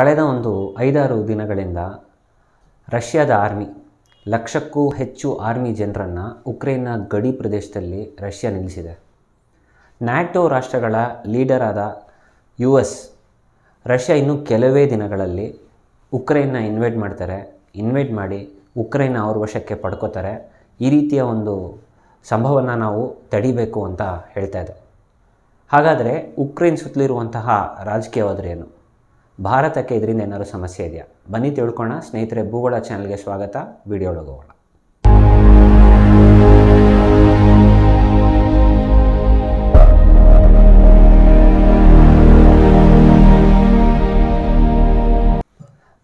ಕಳೆದ ಒಂದು ಐದಾರು ದಿನಗಳಿಂದ ರಷ್ಯಾದ ಆರ್ಮಿ ಲಕ್ಷಕ್ಕೂ ಹೆಚ್ಚು ಆರ್ಮಿ ಜನರನ್ನು ಉಕ್ರೇನ್ನ ಗಡಿ ಪ್ರದೇಶದಲ್ಲಿ ರಷ್ಯಾ ನಿಲ್ಲಿಸಿದೆ ನ್ಯಾಟೋ ರಾಷ್ಟ್ರಗಳ ಲೀಡರ್ ಆದ ಯು ಎಸ್ ರಷ್ಯಾ ಇನ್ನೂ ಕೆಲವೇ ದಿನಗಳಲ್ಲಿ ಉಕ್ರೇನ್ನ ಇನ್ವೈಟ್ ಮಾಡ್ತಾರೆ ಇನ್ವೈಟ್ ಮಾಡಿ ಉಕ್ರೇನ್ನ ಅವ್ರ ವಶಕ್ಕೆ ಪಡ್ಕೋತಾರೆ ಈ ರೀತಿಯ ಒಂದು ಸಂಭವನ ನಾವು ತಡಿಬೇಕು ಅಂತ ಹೇಳ್ತಾ ಇದೆ ಹಾಗಾದರೆ ಉಕ್ರೇನ್ ಸುತ್ತಲಿರುವಂತಹ ರಾಜಕೀಯ ಏನು ಭಾರತಕ್ಕೆ ಇದರಿಂದ ಏನಾದರೂ ಸಮಸ್ಯೆ ಇದೆಯಾ ಬನ್ನಿ ತಿಳ್ಕೊಳ್ಳೋಣ ಸ್ನೇಹಿತರೆ ಭೂಗೋಳ ಚಾನಲ್ಗೆ ಸ್ವಾಗತ ವಿಡಿಯೋ ಒಳಗೋಗೋಣ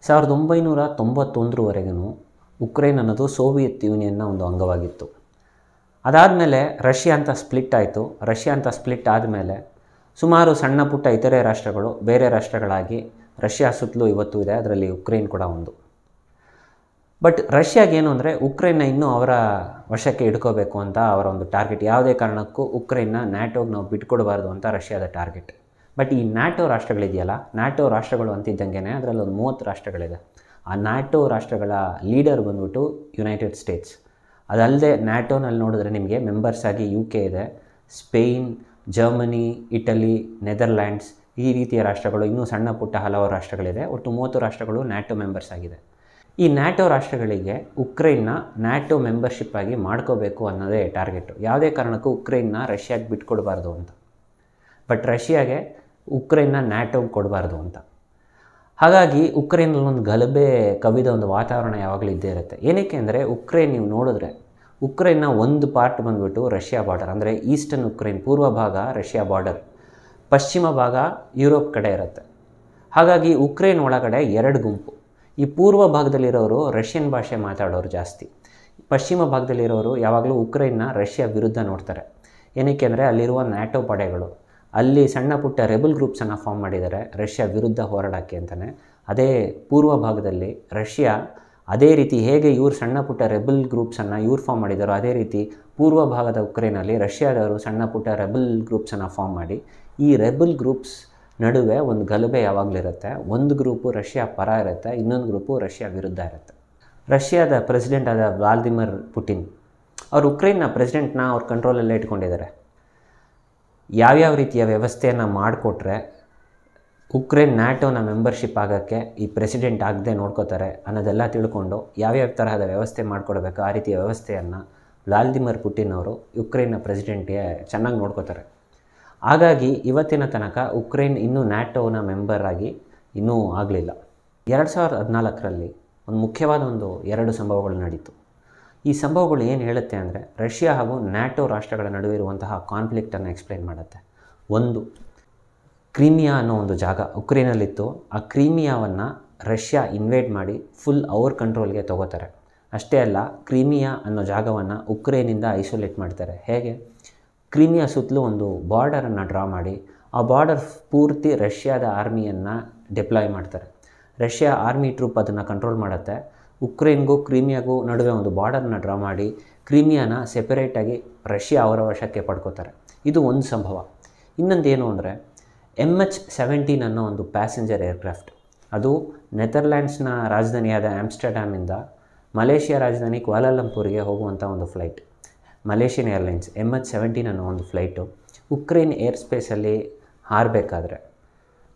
ಸಾವಿರದ ಒಂಬೈನೂರ ತೊಂಬತ್ತೊಂದರವರೆಗೂ ಉಕ್ರೇನ್ ಅನ್ನೋದು ಸೋವಿಯತ್ ಯೂನಿಯನ್ನ ಒಂದು ಅಂಗವಾಗಿತ್ತು ಮೇಲೆ ರಷ್ಯಾ ಅಂತ ಸ್ಪ್ಲಿಟ್ ಆಯಿತು ರಷ್ಯಾ ಅಂತ ಸ್ಪ್ಲಿಟ್ ಆದಮೇಲೆ ಸುಮಾರು ಸಣ್ಣ ಪುಟ್ಟ ಇತರೆ ರಾಷ್ಟ್ರಗಳು ಬೇರೆ ರಾಷ್ಟ್ರಗಳಾಗಿ ರಷ್ಯಾ ಸುತ್ತಲೂ ಇವತ್ತು ಇದೆ ಅದರಲ್ಲಿ ಉಕ್ರೇನ್ ಕೂಡ ಒಂದು ಬಟ್ ರಷ್ಯಾಗೇನು ಅಂದರೆ ಉಕ್ರೇನ್ನ ಇನ್ನೂ ಅವರ ವಶಕ್ಕೆ ಇಟ್ಕೋಬೇಕು ಅಂತ ಅವರ ಒಂದು ಟಾರ್ಗೆಟ್ ಯಾವುದೇ ಕಾರಣಕ್ಕೂ ಉಕ್ರೇನ್ನ ನ್ಯಾಟೋಗೆ ನಾವು ಬಿಟ್ಕೊಡಬಾರ್ದು ಅಂತ ರಷ್ಯಾದ ಟಾರ್ಗೆಟ್ ಬಟ್ ಈ ನ್ಯಾಟೋ ರಾಷ್ಟ್ರಗಳಿದೆಯಲ್ಲ ನ್ಯಾಟೋ ರಾಷ್ಟ್ರಗಳು ಅಂತಿದ್ದಂಗೆ ಅದರಲ್ಲಿ ಒಂದು ಮೂವತ್ತು ರಾಷ್ಟ್ರಗಳಿದೆ ಆ ನ್ಯಾಟೋ ರಾಷ್ಟ್ರಗಳ ಲೀಡರ್ ಬಂದ್ಬಿಟ್ಟು ಯುನೈಟೆಡ್ ಸ್ಟೇಟ್ಸ್ ಅದಲ್ಲದೆ ನ್ಯಾಟೋನಲ್ಲಿ ನೋಡಿದ್ರೆ ನಿಮಗೆ ಮೆಂಬರ್ಸ್ ಆಗಿ ಯು ಕೆ ಇದೆ ಸ್ಪೇನ್ ಜರ್ಮನಿ ಇಟಲಿ ನೆದರ್ಲ್ಯಾಂಡ್ಸ್ ಈ ರೀತಿಯ ರಾಷ್ಟ್ರಗಳು ಇನ್ನೂ ಸಣ್ಣ ಪುಟ್ಟ ಹಲವು ರಾಷ್ಟ್ರಗಳಿದೆ ಒಟ್ಟು ಮೂವತ್ತು ರಾಷ್ಟ್ರಗಳು ನ್ಯಾಟೋ ಮೆಂಬರ್ಸ್ ಆಗಿದೆ ಈ ನ್ಯಾಟೋ ರಾಷ್ಟ್ರಗಳಿಗೆ ಉಕ್ರೈನ್ನ ನ್ಯಾಟೋ ಮೆಂಬರ್ಶಿಪ್ ಆಗಿ ಮಾಡ್ಕೋಬೇಕು ಅನ್ನೋದೇ ಟಾರ್ಗೆಟು ಯಾವುದೇ ಕಾರಣಕ್ಕೂ ಉಕ್ರೈನ್ನ ರಷ್ಯಾಗೆ ಬಿಟ್ಕೊಡಬಾರ್ದು ಅಂತ ಬಟ್ ರಷ್ಯಾಗೆ ಉಕ್ರೈನ್ನ ನ್ಯಾಟೋಗೆ ಕೊಡಬಾರ್ದು ಅಂತ ಹಾಗಾಗಿ ಉಕ್ರೇನಲ್ಲಿ ಒಂದು ಗಲಭೆ ಕವಿದ ಒಂದು ವಾತಾವರಣ ಯಾವಾಗಲೂ ಇದ್ದೇ ಇರುತ್ತೆ ಏನಕ್ಕೆ ಅಂದರೆ ಉಕ್ರೇನ್ ನೀವು ನೋಡಿದ್ರೆ ಉಕ್ರೇನ್ನ ಒಂದು ಪಾರ್ಟ್ ಬಂದುಬಿಟ್ಟು ರಷ್ಯಾ ಬಾರ್ಡರ್ ಅಂದರೆ ಈಸ್ಟರ್ನ್ ಉಕ್ರೇನ್ ಪೂರ್ವ ಭಾಗ ರಷ್ಯಾ ಬಾರ್ಡರ್ ಪಶ್ಚಿಮ ಭಾಗ ಯುರೋಪ್ ಕಡೆ ಇರುತ್ತೆ ಹಾಗಾಗಿ ಉಕ್ರೇನ್ ಒಳಗಡೆ ಎರಡು ಗುಂಪು ಈ ಪೂರ್ವ ಭಾಗದಲ್ಲಿರೋರು ರಷ್ಯನ್ ಭಾಷೆ ಮಾತಾಡೋರು ಜಾಸ್ತಿ ಪಶ್ಚಿಮ ಭಾಗದಲ್ಲಿರೋರು ಯಾವಾಗಲೂ ಉಕ್ರೇನ್ನ ರಷ್ಯಾ ವಿರುದ್ಧ ನೋಡ್ತಾರೆ ಏನಕ್ಕೆ ಅಂದರೆ ಅಲ್ಲಿರುವ ನ್ಯಾಟೋ ಪಡೆಗಳು ಅಲ್ಲಿ ಸಣ್ಣ ಪುಟ್ಟ ರೆಬಲ್ ಗ್ರೂಪ್ಸನ್ನು ಫಾರ್ಮ್ ಮಾಡಿದ್ದಾರೆ ರಷ್ಯಾ ವಿರುದ್ಧ ಹೋರಾಡೋಕ್ಕೆ ಅಂತಲೇ ಅದೇ ಪೂರ್ವ ಭಾಗದಲ್ಲಿ ರಷ್ಯಾ ಅದೇ ರೀತಿ ಹೇಗೆ ಇವ್ರು ಸಣ್ಣ ಪುಟ್ಟ ರೆಬಲ್ ಗ್ರೂಪ್ಸನ್ನು ಇವ್ರು ಫಾರ್ಮ್ ಮಾಡಿದ್ದಾರೋ ಅದೇ ರೀತಿ ಪೂರ್ವ ಭಾಗದ ಉಕ್ರೇನಲ್ಲಿ ರಷ್ಯಾದವರು ಸಣ್ಣ ಪುಟ್ಟ ರೆಬಲ್ ಗ್ರೂಪ್ಸನ್ನು ಫಾರ್ಮ್ ಮಾಡಿ ಈ ರೆಬಲ್ ಗ್ರೂಪ್ಸ್ ನಡುವೆ ಒಂದು ಗಲಭೆ ಯಾವಾಗಲಿರುತ್ತೆ ಒಂದು ಗ್ರೂಪು ರಷ್ಯಾ ಪರ ಇರುತ್ತೆ ಇನ್ನೊಂದು ಗ್ರೂಪು ರಷ್ಯಾ ವಿರುದ್ಧ ಇರುತ್ತೆ ರಷ್ಯಾದ ಪ್ರೆಸಿಡೆಂಟ್ ಆದ ವ್ಲಾದಿಮಿರ್ ಪುಟಿನ್ ಅವರು ಉಕ್ರೇನ್ನ ಪ್ರೆಸಿಡೆಂಟ್ನ ಅವ್ರ ಕಂಟ್ರೋಲಲ್ಲೇ ಇಟ್ಕೊಂಡಿದ್ದಾರೆ ಯಾವ್ಯಾವ ರೀತಿಯ ವ್ಯವಸ್ಥೆಯನ್ನು ಮಾಡಿಕೊಟ್ರೆ ಉಕ್ರೇನ್ ನ್ಯಾಟೋನ ಮೆಂಬರ್ಶಿಪ್ ಆಗೋಕ್ಕೆ ಈ ಪ್ರೆಸಿಡೆಂಟ್ ಆಗದೆ ನೋಡ್ಕೋತಾರೆ ಅನ್ನೋದೆಲ್ಲ ತಿಳ್ಕೊಂಡು ಯಾವ್ಯಾವ ತರಹದ ವ್ಯವಸ್ಥೆ ಮಾಡಿಕೊಡ್ಬೇಕು ಆ ರೀತಿಯ ವ್ಯವಸ್ಥೆಯನ್ನು ವ್ಲಾದಿಮಿರ್ ಪುಟಿನ್ ಅವರು ಯುಕ್ರೇನ್ನ ಪ್ರೆಸಿಡೆಂಟ್ಗೆ ಚೆನ್ನಾಗಿ ನೋಡ್ಕೋತಾರೆ ಹಾಗಾಗಿ ಇವತ್ತಿನ ತನಕ ಉಕ್ರೇನ್ ಇನ್ನೂ ನ್ಯಾಟೋನ ಮೆಂಬರ್ ಆಗಿ ಇನ್ನೂ ಆಗಲಿಲ್ಲ ಎರಡು ಸಾವಿರದ ಹದಿನಾಲ್ಕರಲ್ಲಿ ಒಂದು ಮುಖ್ಯವಾದ ಒಂದು ಎರಡು ಸಂಭವಗಳು ನಡೀತು ಈ ಸಂಭವಗಳು ಏನು ಹೇಳುತ್ತೆ ಅಂದರೆ ರಷ್ಯಾ ಹಾಗೂ ನ್ಯಾಟೋ ರಾಷ್ಟ್ರಗಳ ನಡುವೆ ಇರುವಂತಹ ಕಾನ್ಫ್ಲಿಕ್ಟನ್ನು ಎಕ್ಸ್ಪ್ಲೈನ್ ಮಾಡುತ್ತೆ ಒಂದು ಕ್ರೀಮಿಯಾ ಅನ್ನೋ ಒಂದು ಜಾಗ ಉಕ್ರೇನಲ್ಲಿತ್ತು ಆ ಕ್ರೀಮಿಯಾವನ್ನು ರಷ್ಯಾ ಇನ್ವೇಟ್ ಮಾಡಿ ಫುಲ್ ಅವರ್ ಕಂಟ್ರೋಲ್ಗೆ ತೊಗೋತಾರೆ ಅಷ್ಟೇ ಅಲ್ಲ ಕ್ರೀಮಿಯಾ ಅನ್ನೋ ಜಾಗವನ್ನು ಉಕ್ರೇನಿಂದ ಐಸೋಲೇಟ್ ಮಾಡ್ತಾರೆ ಹೇಗೆ ಕ್ರಿಮಿಯ ಸುತ್ತಲೂ ಒಂದು ಬಾರ್ಡರನ್ನು ಡ್ರಾ ಮಾಡಿ ಆ ಬಾರ್ಡರ್ ಪೂರ್ತಿ ರಷ್ಯಾದ ಆರ್ಮಿಯನ್ನು ಡಿಪ್ಲಾಯ್ ಮಾಡ್ತಾರೆ ರಷ್ಯಾ ಆರ್ಮಿ ಟ್ರೂಪ್ ಅದನ್ನು ಕಂಟ್ರೋಲ್ ಮಾಡುತ್ತೆ ಉಕ್ರೇನ್ಗೂ ಕ್ರಿಮಿಯಾಗೂ ನಡುವೆ ಒಂದು ಬಾರ್ಡರ್ನ ಡ್ರಾ ಮಾಡಿ ಕ್ರಿಮಿಯಾನ ಸೆಪರೇಟಾಗಿ ರಷ್ಯಾ ಅವರ ವಶಕ್ಕೆ ಪಡ್ಕೋತಾರೆ ಇದು ಒಂದು ಸಂಭವ ಇನ್ನೊಂದೇನು ಅಂದರೆ ಎಮ್ ಎಚ್ ಸೆವೆಂಟೀನ್ ಅನ್ನೋ ಒಂದು ಪ್ಯಾಸೆಂಜರ್ ಏರ್ಕ್ರಾಫ್ಟ್ ಅದು ನೆದರ್ಲ್ಯಾಂಡ್ಸ್ನ ರಾಜಧಾನಿಯಾದ ಆಮ್ಸ್ಟರ್ಡ್ಯಾಮಿಂದ ಮಲೇಷಿಯಾ ರಾಜಧಾನಿ ಕ್ವಾಲಂಪುರ್ಗೆ ಹೋಗುವಂಥ ಒಂದು flight Malaysian airlines M H seventeen ಅನ್ನೋ ಒಂದು ಫ್ಲೈಟು ಉಕ್ರೇನ್ ಏರ್ ಸ್ಪೇಸಲ್ಲಿ ಹಾರಬೇಕಾದ್ರೆ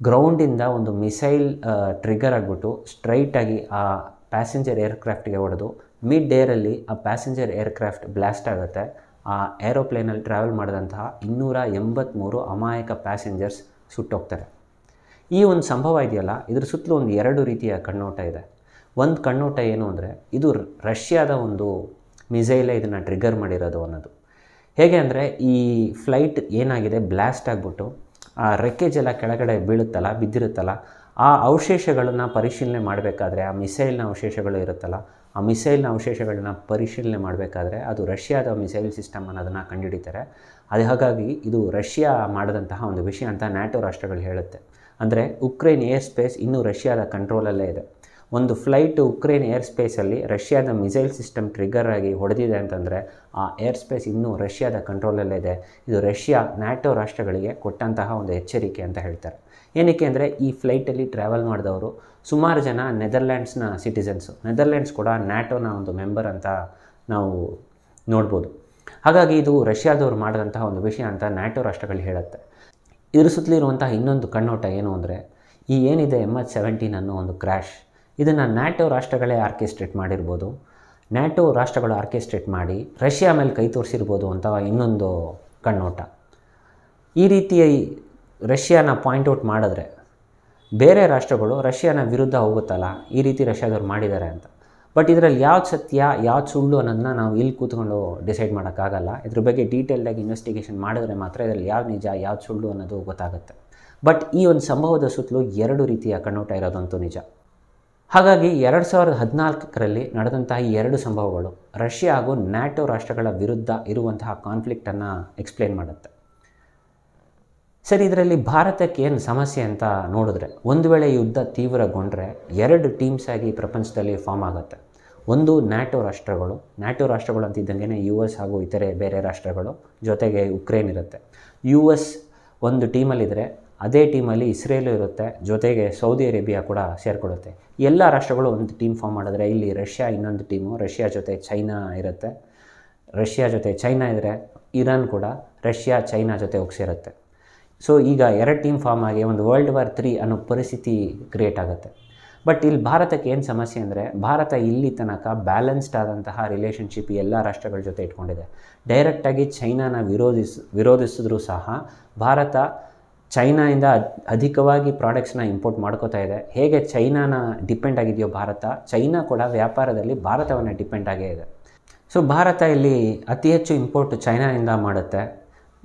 ಗ್ರೌಂಡಿಂದ ಒಂದು ಮಿಸೈಲ್ ಟ್ರಿಗರ್ ಆಗಿಬಿಟ್ಟು ಸ್ಟ್ರೈಟಾಗಿ ಆ ಪ್ಯಾಸೆಂಜರ್ ಏರ್ಕ್ರಾಫ್ಟ್ಗೆ ಹೊಡೆದು ಮಿಡ್ ಡೇರಲ್ಲಿ ಆ ಪ್ಯಾಸೆಂಜರ್ ಏರ್ಕ್ರಾಫ್ಟ್ ಬ್ಲ್ಯಾಸ್ಟ್ ಆಗುತ್ತೆ ಆ ಏರೋಪ್ಲೇನಲ್ಲಿ ಟ್ರಾವೆಲ್ ಮಾಡಿದಂತಹ ಇನ್ನೂರ ಎಂಬತ್ತ್ಮೂರು ಅಮಾಯಕ ಪ್ಯಾಸೆಂಜರ್ಸ್ ಸುಟ್ಟೋಗ್ತಾರೆ ಈ ಒಂದು ಸಂಭವ ಇದೆಯಲ್ಲ ಇದ್ರ ಸುತ್ತಲೂ ಒಂದು ಎರಡು ರೀತಿಯ ಕಣ್ಣೋಟ ಇದೆ ಒಂದು ಕಣ್ಣೋಟ ಏನು ಅಂದರೆ ಇದು ರಷ್ಯಾದ ಒಂದು ಮಿಸೈಲೇ ಇದನ್ನು ಟ್ರಿಗರ್ ಮಾಡಿರೋದು ಅನ್ನೋದು ಹೇಗೆ ಅಂದರೆ ಈ ಫ್ಲೈಟ್ ಏನಾಗಿದೆ ಬ್ಲ್ಯಾಸ್ಟ್ ಆಗಿಬಿಟ್ಟು ಆ ರೆಕ್ಕೇಜ್ ಎಲ್ಲ ಕೆಳಗಡೆ ಬೀಳುತ್ತಲ್ಲ ಬಿದ್ದಿರುತ್ತಲ್ಲ ಆ ಅವಶೇಷಗಳನ್ನು ಪರಿಶೀಲನೆ ಮಾಡಬೇಕಾದ್ರೆ ಆ ಮಿಸೈಲ್ನ ಅವಶೇಷಗಳು ಇರುತ್ತಲ್ಲ ಆ ಮಿಸೈಲ್ನ ಅವಶೇಷಗಳನ್ನ ಪರಿಶೀಲನೆ ಮಾಡಬೇಕಾದ್ರೆ ಅದು ರಷ್ಯಾದ ಮಿಸೈಲ್ ಸಿಸ್ಟಮ್ ಅನ್ನೋದನ್ನು ಕಂಡುಹಿಡಿತಾರೆ ಅದು ಹಾಗಾಗಿ ಇದು ರಷ್ಯಾ ಮಾಡಿದಂತಹ ಒಂದು ವಿಷಯ ಅಂತ ನ್ಯಾಟೋ ರಾಷ್ಟ್ರಗಳು ಹೇಳುತ್ತೆ ಅಂದರೆ ಉಕ್ರೇನ್ ಏರ್ ಸ್ಪೇಸ್ ಇನ್ನೂ ರಷ್ಯಾದ ಕಂಟ್ರೋಲಲ್ಲೇ ಇದೆ ಒಂದು ಫ್ಲೈಟ್ ಉಕ್ರೇನ್ ಏರ್ ಸ್ಪೇಸಲ್ಲಿ ರಷ್ಯಾದ ಮಿಸೈಲ್ ಸಿಸ್ಟಮ್ ಟ್ರಿಗರ್ ಆಗಿ ಹೊಡೆದಿದೆ ಅಂತಂದರೆ ಆ ಏರ್ ಸ್ಪೇಸ್ ಇನ್ನೂ ರಷ್ಯಾದ ಇದೆ ಇದು ರಷ್ಯಾ ನ್ಯಾಟೋ ರಾಷ್ಟ್ರಗಳಿಗೆ ಕೊಟ್ಟಂತಹ ಒಂದು ಎಚ್ಚರಿಕೆ ಅಂತ ಹೇಳ್ತಾರೆ ಏನಕ್ಕೆ ಅಂದರೆ ಈ ಫ್ಲೈಟಲ್ಲಿ ಟ್ರಾವೆಲ್ ಮಾಡಿದವರು ಸುಮಾರು ಜನ ನೆದರ್ಲ್ಯಾಂಡ್ಸ್ನ ಸಿಟಿಸನ್ಸು ನೆದರ್ಲ್ಯಾಂಡ್ಸ್ ಕೂಡ ನ್ಯಾಟೋನ ಒಂದು ಮೆಂಬರ್ ಅಂತ ನಾವು ನೋಡ್ಬೋದು ಹಾಗಾಗಿ ಇದು ರಷ್ಯಾದವರು ಮಾಡಿದಂತಹ ಒಂದು ವಿಷಯ ಅಂತ ನ್ಯಾಟೋ ರಾಷ್ಟ್ರಗಳು ಹೇಳುತ್ತೆ ಇದ್ರ ಸುತ್ತಲಿರುವಂತಹ ಇನ್ನೊಂದು ಕಣ್ಣೋಟ ಏನು ಅಂದರೆ ಈ ಏನಿದೆ ಎಮ್ ಎಚ್ ಸೆವೆಂಟೀನ್ ಅನ್ನೋ ಒಂದು ಕ್ರ್ಯಾಶ್ ಇದನ್ನು ನ್ಯಾಟೋ ರಾಷ್ಟ್ರಗಳೇ ಆರ್ಕೆಸ್ಟ್ರೇಟ್ ಮಾಡಿರ್ಬೋದು ನ್ಯಾಟೋ ರಾಷ್ಟ್ರಗಳು ಆರ್ಕೆಸ್ಟ್ರೇಟ್ ಮಾಡಿ ರಷ್ಯಾ ಮೇಲೆ ಕೈ ತೋರಿಸಿರ್ಬೋದು ಅಂತ ಇನ್ನೊಂದು ಕಣ್ಣೋಟ ಈ ರೀತಿಯ ರಷ್ಯಾನ ಪಾಯಿಂಟ್ ಔಟ್ ಮಾಡಿದ್ರೆ ಬೇರೆ ರಾಷ್ಟ್ರಗಳು ರಷ್ಯಾನ ವಿರುದ್ಧ ಹೋಗುತ್ತಲ್ಲ ಈ ರೀತಿ ರಷ್ಯಾದವ್ರು ಮಾಡಿದ್ದಾರೆ ಅಂತ ಬಟ್ ಇದರಲ್ಲಿ ಯಾವ್ದು ಸತ್ಯ ಯಾವ್ದು ಸುಳ್ಳು ಅನ್ನೋದನ್ನ ನಾವು ಇಲ್ಲಿ ಕೂತ್ಕೊಂಡು ಡಿಸೈಡ್ ಮಾಡೋಕ್ಕಾಗಲ್ಲ ಇದ್ರ ಬಗ್ಗೆ ಡೀಟೇಲ್ಡಾಗಿ ಇನ್ವೆಸ್ಟಿಗೇಷನ್ ಮಾಡಿದ್ರೆ ಮಾತ್ರ ಇದರಲ್ಲಿ ಯಾವ ನಿಜ ಯಾವ್ದು ಸುಳ್ಳು ಅನ್ನೋದು ಗೊತ್ತಾಗುತ್ತೆ ಬಟ್ ಈ ಒಂದು ಸಂಭವದ ಸುತ್ತಲೂ ಎರಡು ರೀತಿಯ ಕಣ್ಣೋಟ ಇರೋದಂತೂ ನಿಜ ಹಾಗಾಗಿ ಎರಡು ಸಾವಿರದ ಹದಿನಾಲ್ಕರಲ್ಲಿ ನಡೆದಂತಹ ಈ ಎರಡು ಸಂಭವಗಳು ರಷ್ಯಾ ಹಾಗೂ ನ್ಯಾಟೋ ರಾಷ್ಟ್ರಗಳ ವಿರುದ್ಧ ಇರುವಂತಹ ಕಾನ್ಫ್ಲಿಕ್ಟನ್ನು ಎಕ್ಸ್ಪ್ಲೇನ್ ಮಾಡುತ್ತೆ ಸರಿ ಇದರಲ್ಲಿ ಭಾರತಕ್ಕೆ ಏನು ಸಮಸ್ಯೆ ಅಂತ ನೋಡಿದ್ರೆ ಒಂದು ವೇಳೆ ಯುದ್ಧ ತೀವ್ರಗೊಂಡ್ರೆ ಎರಡು ಟೀಮ್ಸ್ ಆಗಿ ಪ್ರಪಂಚದಲ್ಲಿ ಫಾರ್ಮ್ ಆಗುತ್ತೆ ಒಂದು ನ್ಯಾಟೋ ರಾಷ್ಟ್ರಗಳು ನ್ಯಾಟೋ ರಾಷ್ಟ್ರಗಳು ಅಂತಿದ್ದಂಗೆ ಯು ಎಸ್ ಹಾಗೂ ಇತರೆ ಬೇರೆ ರಾಷ್ಟ್ರಗಳು ಜೊತೆಗೆ ಉಕ್ರೇನ್ ಇರುತ್ತೆ ಯು ಎಸ್ ಒಂದು ಟೀಮಲ್ಲಿದ್ದರೆ ಅದೇ ಟೀಮಲ್ಲಿ ಇಸ್ರೇಲು ಇರುತ್ತೆ ಜೊತೆಗೆ ಸೌದಿ ಅರೇಬಿಯಾ ಕೂಡ ಸೇರಿಕೊಳ್ಳುತ್ತೆ ಎಲ್ಲ ರಾಷ್ಟ್ರಗಳು ಒಂದು ಟೀಮ್ ಫಾರ್ಮ್ ಮಾಡಿದ್ರೆ ಇಲ್ಲಿ ರಷ್ಯಾ ಇನ್ನೊಂದು ಟೀಮು ರಷ್ಯಾ ಜೊತೆ ಚೈನಾ ಇರುತ್ತೆ ರಷ್ಯಾ ಜೊತೆ ಚೈನಾ ಇದ್ದರೆ ಇರಾನ್ ಕೂಡ ರಷ್ಯಾ ಚೈನಾ ಜೊತೆ ಸೇರುತ್ತೆ ಸೊ ಈಗ ಎರಡು ಟೀಮ್ ಫಾರ್ಮ್ ಆಗಿ ಒಂದು ವರ್ಲ್ಡ್ ವಾರ್ ತ್ರೀ ಅನ್ನೋ ಪರಿಸ್ಥಿತಿ ಕ್ರಿಯೇಟ್ ಆಗುತ್ತೆ ಬಟ್ ಇಲ್ಲಿ ಭಾರತಕ್ಕೆ ಏನು ಸಮಸ್ಯೆ ಅಂದರೆ ಭಾರತ ಇಲ್ಲಿ ತನಕ ಬ್ಯಾಲೆನ್ಸ್ಡ್ ಆದಂತಹ ರಿಲೇಷನ್ಶಿಪ್ ಎಲ್ಲ ರಾಷ್ಟ್ರಗಳ ಜೊತೆ ಇಟ್ಕೊಂಡಿದೆ ಡೈರೆಕ್ಟಾಗಿ ಚೈನಾನ ವಿರೋಧಿಸ್ ವಿರೋಧಿಸಿದ್ರೂ ಸಹ ಭಾರತ ಚೈನಾಯಿಂದ ಅಧಿಕವಾಗಿ ಪ್ರಾಡಕ್ಟ್ಸ್ನ ಇಂಪೋರ್ಟ್ ಮಾಡ್ಕೋತಾ ಇದೆ ಹೇಗೆ ಚೈನಾನ ಡಿಪೆಂಡ್ ಆಗಿದೆಯೋ ಭಾರತ ಚೈನಾ ಕೂಡ ವ್ಯಾಪಾರದಲ್ಲಿ ಭಾರತವನ್ನು ಡಿಪೆಂಡ್ ಆಗೇ ಇದೆ ಸೊ ಭಾರತ ಇಲ್ಲಿ ಅತಿ ಹೆಚ್ಚು ಇಂಪೋರ್ಟ್ ಚೈನಾದಿಂದ ಮಾಡುತ್ತೆ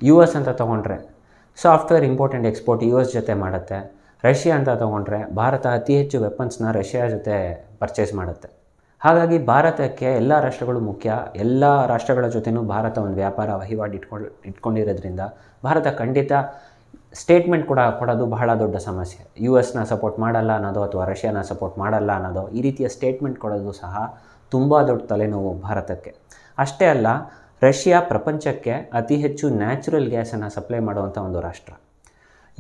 ಯು ಎಸ್ ಅಂತ ತೊಗೊಂಡ್ರೆ software import and export U S ಜೊತೆ ಮಾಡುತ್ತೆ ರಷ್ಯಾ ಅಂತ ತೊಗೊಂಡ್ರೆ ಭಾರತ ಅತಿ ಹೆಚ್ಚು ವೆಪನ್ಸ್ನ ರಷ್ಯಾ ಜೊತೆ ಪರ್ಚೇಸ್ ಮಾಡುತ್ತೆ ಹಾಗಾಗಿ ಭಾರತಕ್ಕೆ ಎಲ್ಲ ರಾಷ್ಟ್ರಗಳು ಮುಖ್ಯ ಎಲ್ಲ ರಾಷ್ಟ್ರಗಳ ಜೊತೆಯೂ ಭಾರತ ಒಂದು ವ್ಯಾಪಾರ ವಹಿವಾಟು ಇಟ್ಕೊಂಡು ಇಟ್ಕೊಂಡಿರೋದ್ರಿಂದ ಭಾರತ ಖಂಡಿತ ಸ್ಟೇಟ್ಮೆಂಟ್ ಕೂಡ ಕೊಡೋದು ಬಹಳ ದೊಡ್ಡ ಸಮಸ್ಯೆ ಯು ಎಸ್ನ ಸಪೋರ್ಟ್ ಮಾಡಲ್ಲ ಅನ್ನೋದು ಅಥವಾ ರಷ್ಯಾನ ಸಪೋರ್ಟ್ ಮಾಡಲ್ಲ ಅನ್ನೋದು ಈ ರೀತಿಯ ಸ್ಟೇಟ್ಮೆಂಟ್ ಕೊಡೋದು ಸಹ ತುಂಬ ದೊಡ್ಡ ತಲೆನೋವು ಭಾರತಕ್ಕೆ ಅಷ್ಟೇ ಅಲ್ಲ ರಷ್ಯಾ ಪ್ರಪಂಚಕ್ಕೆ ಅತಿ ಹೆಚ್ಚು ನ್ಯಾಚುರಲ್ ಗ್ಯಾಸನ್ನು ಸಪ್ಲೈ ಮಾಡುವಂಥ ಒಂದು ರಾಷ್ಟ್ರ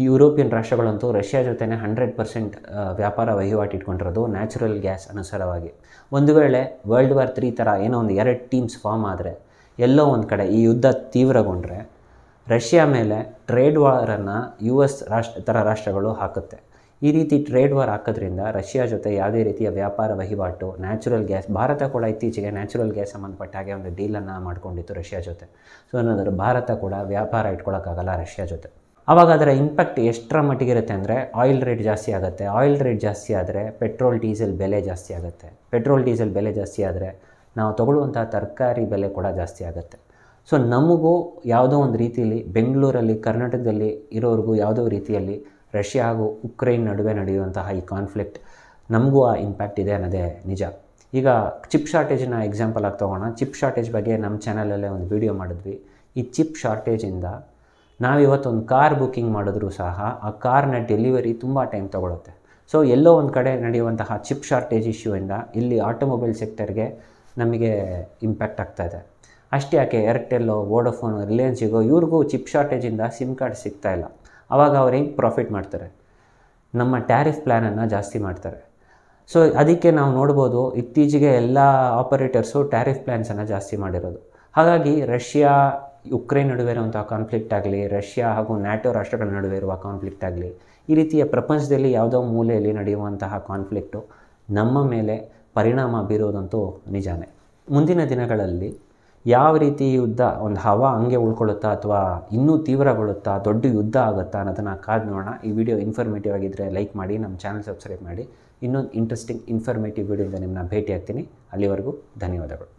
ಯುರೋಪಿಯನ್ ರಾಷ್ಟ್ರಗಳಂತೂ ರಷ್ಯಾ ಜೊತೆನೇ ಹಂಡ್ರೆಡ್ ಪರ್ಸೆಂಟ್ ವ್ಯಾಪಾರ ವಹಿವಾಟು ಇಟ್ಕೊಂಡಿರೋದು ನ್ಯಾಚುರಲ್ ಗ್ಯಾಸ್ ಅನುಸಾರವಾಗಿ ಒಂದು ವೇಳೆ ವರ್ಲ್ಡ್ ವಾರ್ ತ್ರೀ ಥರ ಏನೋ ಒಂದು ಎರಡು ಟೀಮ್ಸ್ ಫಾರ್ಮ್ ಆದರೆ ಎಲ್ಲೋ ಒಂದು ಕಡೆ ಈ ಯುದ್ಧ ತೀವ್ರಗೊಂಡ್ರೆ ರಷ್ಯಾ ಮೇಲೆ ಟ್ರೇಡ್ ವಾರನ್ನು ಯು ಎಸ್ ರಾಷ್ಟ್ರ ಥರ ರಾಷ್ಟ್ರಗಳು ಹಾಕುತ್ತೆ ಈ ರೀತಿ ಟ್ರೇಡ್ ವಾರ್ ಹಾಕೋದ್ರಿಂದ ರಷ್ಯಾ ಜೊತೆ ಯಾವುದೇ ರೀತಿಯ ವ್ಯಾಪಾರ ವಹಿವಾಟು ನ್ಯಾಚುರಲ್ ಗ್ಯಾಸ್ ಭಾರತ ಕೂಡ ಇತ್ತೀಚೆಗೆ ನ್ಯಾಚುರಲ್ ಗ್ಯಾಸ್ ಸಂಬಂಧಪಟ್ಟ ಹಾಗೆ ಒಂದು ಡೀಲನ್ನು ಮಾಡ್ಕೊಂಡಿತ್ತು ರಷ್ಯಾ ಜೊತೆ ಸೊ ಏನಾದರೂ ಭಾರತ ಕೂಡ ವ್ಯಾಪಾರ ಇಟ್ಕೊಳ್ಳೋಕ್ಕಾಗಲ್ಲ ರಷ್ಯಾ ಜೊತೆ ಆವಾಗ ಅದರ ಇಂಪ್ಯಾಕ್ಟ್ ಎಷ್ಟರ ಮಟ್ಟಿಗೆ ಇರುತ್ತೆ ಅಂದರೆ ಆಯಿಲ್ ರೇಟ್ ಜಾಸ್ತಿ ಆಗುತ್ತೆ ಆಯಿಲ್ ರೇಟ್ ಜಾಸ್ತಿ ಆದರೆ ಪೆಟ್ರೋಲ್ ಡೀಸೆಲ್ ಬೆಲೆ ಜಾಸ್ತಿ ಆಗುತ್ತೆ ಪೆಟ್ರೋಲ್ ಡೀಸೆಲ್ ಬೆಲೆ ಜಾಸ್ತಿ ಆದರೆ ನಾವು ತಗೊಳ್ಳುವಂತಹ ತರಕಾರಿ ಬೆಲೆ ಕೂಡ ಜಾಸ್ತಿ ಆಗುತ್ತೆ ಸೊ ನಮಗೂ ಯಾವುದೋ ಒಂದು ರೀತಿಯಲ್ಲಿ ಬೆಂಗಳೂರಲ್ಲಿ ಕರ್ನಾಟಕದಲ್ಲಿ ಇರೋರಿಗೂ ಯಾವುದೋ ರೀತಿಯಲ್ಲಿ ರಷ್ಯಾ ಹಾಗೂ ಉಕ್ರೈನ್ ನಡುವೆ ನಡೆಯುವಂತಹ ಈ ಕಾನ್ಫ್ಲಿಕ್ಟ್ ನಮಗೂ ಆ ಇಂಪ್ಯಾಕ್ಟ್ ಇದೆ ಅನ್ನೋದೇ ನಿಜ ಈಗ ಚಿಪ್ ಶಾರ್ಟೇಜನ್ನ ಎಕ್ಸಾಂಪಲ್ ಆಗಿ ತೊಗೋಣ ಚಿಪ್ ಶಾರ್ಟೇಜ್ ಬಗ್ಗೆ ನಮ್ಮ ಚಾನಲಲ್ಲೇ ಒಂದು ವಿಡಿಯೋ ಮಾಡಿದ್ವಿ ಈ ಚಿಪ್ ಶಾರ್ಟೇಜಿಂದ ನಾವಿವತ್ತೊಂದು ಕಾರ್ ಬುಕ್ಕಿಂಗ್ ಮಾಡಿದ್ರೂ ಸಹ ಆ ಕಾರ್ನ ಡೆಲಿವರಿ ತುಂಬ ಟೈಮ್ ತೊಗೊಳುತ್ತೆ ಸೊ ಎಲ್ಲೋ ಒಂದು ಕಡೆ ನಡೆಯುವಂತಹ ಚಿಪ್ ಶಾರ್ಟೇಜ್ ಇಶ್ಯೂ ಇಂದ ಇಲ್ಲಿ ಆಟೋಮೊಬೈಲ್ ಸೆಕ್ಟರ್ಗೆ ನಮಗೆ ಇಂಪ್ಯಾಕ್ಟ್ ಆಗ್ತಾ ಇದೆ ಅಷ್ಟೇ ಯಾಕೆ ಏರ್ಟೆಲ್ಲು ವೋಡೋಫೋನು ರಿಲಯನ್ಸಿಗೋ ಇವ್ರಿಗೂ ಚಿಪ್ ಶಾರ್ಟೇಜಿಂದ ಸಿಮ್ ಕಾರ್ಡ್ ಸಿಗ್ತಾ ಇಲ್ಲ ಆವಾಗ ಅವ್ರು ಹೆಂಗೆ ಪ್ರಾಫಿಟ್ ಮಾಡ್ತಾರೆ ನಮ್ಮ ಟ್ಯಾರಿಫ್ ಪ್ಲ್ಯಾನನ್ನು ಜಾಸ್ತಿ ಮಾಡ್ತಾರೆ ಸೊ ಅದಕ್ಕೆ ನಾವು ನೋಡ್ಬೋದು ಇತ್ತೀಚೆಗೆ ಎಲ್ಲ ಆಪರೇಟರ್ಸು ಟ್ಯಾರಿಫ್ ಪ್ಲ್ಯಾನ್ಸನ್ನು ಜಾಸ್ತಿ ಮಾಡಿರೋದು ಹಾಗಾಗಿ ರಷ್ಯಾ ಉಕ್ರೇನ್ ನಡುವೆ ಇರುವಂಥ ಕಾನ್ಫ್ಲಿಕ್ಟ್ ಆಗಲಿ ರಷ್ಯಾ ಹಾಗೂ ನ್ಯಾಟೋ ರಾಷ್ಟ್ರಗಳ ನಡುವೆ ಇರುವ ಕಾನ್ಫ್ಲಿಕ್ಟ್ ಆಗಲಿ ಈ ರೀತಿಯ ಪ್ರಪಂಚದಲ್ಲಿ ಯಾವುದೋ ಮೂಲೆಯಲ್ಲಿ ನಡೆಯುವಂತಹ ಕಾನ್ಫ್ಲಿಕ್ಟು ನಮ್ಮ ಮೇಲೆ ಪರಿಣಾಮ ಬೀರೋದಂತೂ ನಿಜಾನೇ ಮುಂದಿನ ದಿನಗಳಲ್ಲಿ ಯಾವ ರೀತಿ ಯುದ್ಧ ಒಂದು ಹವ ಹಂಗೆ ಉಳ್ಕೊಳ್ಳುತ್ತಾ ಅಥವಾ ಇನ್ನೂ ತೀವ್ರಗೊಳ್ಳುತ್ತಾ ದೊಡ್ಡ ಯುದ್ಧ ಆಗುತ್ತಾ ಅನ್ನೋದನ್ನು ಕಾದು ನೋಡೋಣ ಈ ವಿಡಿಯೋ ಇನ್ಫಾರ್ಮೇಟಿವ್ ಆಗಿದ್ದರೆ ಲೈಕ್ ಮಾಡಿ ನಮ್ಮ ಚಾನಲ್ ಸಬ್ಸ್ಕ್ರೈಬ್ ಮಾಡಿ ಇನ್ನೊಂದು ಇಂಟ್ರೆಸ್ಟಿಂಗ್ ಇನ್ಫಾರ್ಮೇಟಿವ್ ವಿಡಿಯೋದಿಂದ ನಿಮ್ಮನ್ನ ಭೇಟಿ ಆಗ್ತೀನಿ ಅಲ್ಲಿವರೆಗೂ ಧನ್ಯವಾದಗಳು